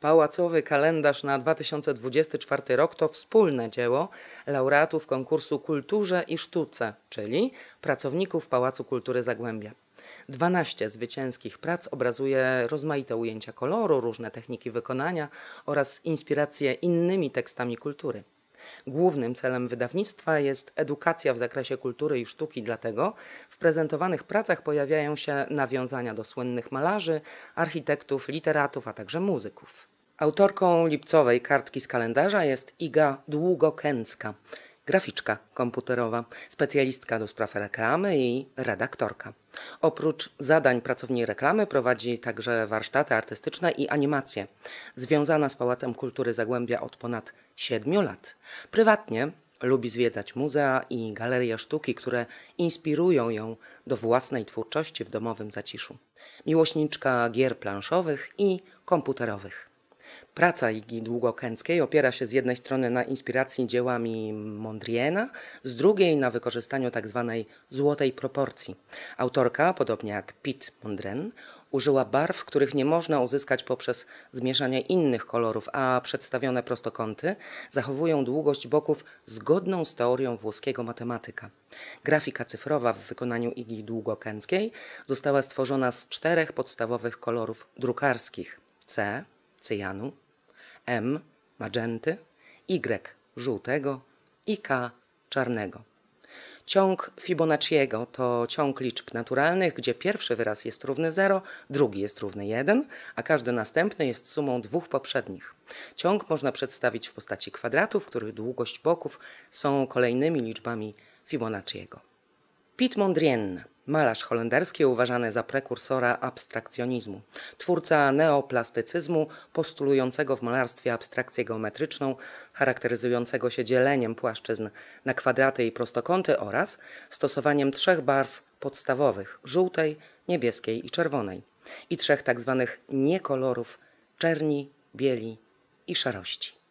Pałacowy kalendarz na 2024 rok to wspólne dzieło laureatów konkursu Kulturze i Sztuce, czyli pracowników Pałacu Kultury Zagłębia. 12 zwycięskich prac obrazuje rozmaite ujęcia koloru, różne techniki wykonania oraz inspiracje innymi tekstami kultury. Głównym celem wydawnictwa jest edukacja w zakresie kultury i sztuki, dlatego w prezentowanych pracach pojawiają się nawiązania do słynnych malarzy, architektów, literatów, a także muzyków. Autorką lipcowej kartki z kalendarza jest Iga Długokęcka graficzka komputerowa, specjalistka do spraw reklamy i redaktorka. Oprócz zadań pracowni reklamy prowadzi także warsztaty artystyczne i animacje. Związana z Pałacem Kultury Zagłębia od ponad 7 lat. Prywatnie lubi zwiedzać muzea i galerie sztuki, które inspirują ją do własnej twórczości w domowym zaciszu. Miłośniczka gier planszowych i komputerowych. Praca Igi Długokęckiej opiera się z jednej strony na inspiracji dziełami Mondriena, z drugiej na wykorzystaniu tzw. Tak złotej proporcji. Autorka, podobnie jak Piet Mondren, użyła barw, których nie można uzyskać poprzez zmieszanie innych kolorów, a przedstawione prostokąty zachowują długość boków zgodną z teorią włoskiego matematyka. Grafika cyfrowa w wykonaniu Igi Długokęckiej została stworzona z czterech podstawowych kolorów drukarskich – C, cyjanu, M magenty, Y żółtego i K czarnego. Ciąg Fibonacciego to ciąg liczb naturalnych, gdzie pierwszy wyraz jest równy 0, drugi jest równy 1, a każdy następny jest sumą dwóch poprzednich. Ciąg można przedstawić w postaci kwadratów, których długość boków są kolejnymi liczbami Fibonacciego. Piet Mondrienne Malarz holenderski uważany za prekursora abstrakcjonizmu, twórca neoplastycyzmu postulującego w malarstwie abstrakcję geometryczną, charakteryzującego się dzieleniem płaszczyzn na kwadraty i prostokąty oraz stosowaniem trzech barw podstawowych żółtej, niebieskiej i czerwonej i trzech tzw. Tak niekolorów czerni, bieli i szarości.